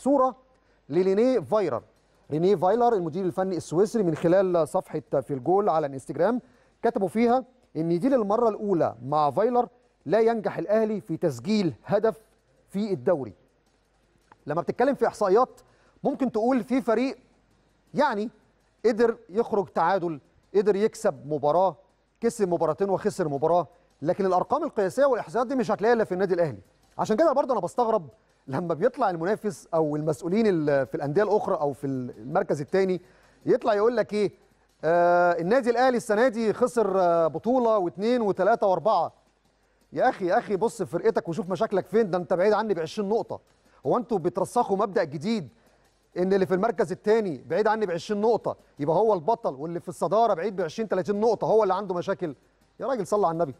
صورة لرينيه فايرر رينيه فايلر المدير الفني السويسري من خلال صفحة في الجول على الانستجرام كتبوا فيها ان دي للمرة الأولى مع فايلر لا ينجح الأهلي في تسجيل هدف في الدوري لما بتتكلم في إحصائيات ممكن تقول في فريق يعني قدر يخرج تعادل قدر يكسب مباراة كسب مباراتين وخسر مباراة لكن الأرقام القياسية والإحصائيات دي مش هتلاقيها إلا في النادي الأهلي عشان كده برضه أنا بستغرب لما بيطلع المنافس او المسؤولين في الانديه الاخرى او في المركز الثاني يطلع يقول لك ايه آه النادي الاهلي السنه دي خسر آه بطوله واثنين وثلاثه واربعه يا اخي يا اخي بص في فرقتك وشوف مشاكلك فين ده انت بعيد عني ب 20 نقطه هو انتوا بترسخوا مبدا جديد ان اللي في المركز الثاني بعيد عني ب 20 نقطه يبقى هو البطل واللي في الصداره بعيد ب 20 30 نقطه هو اللي عنده مشاكل يا راجل صلى على النبي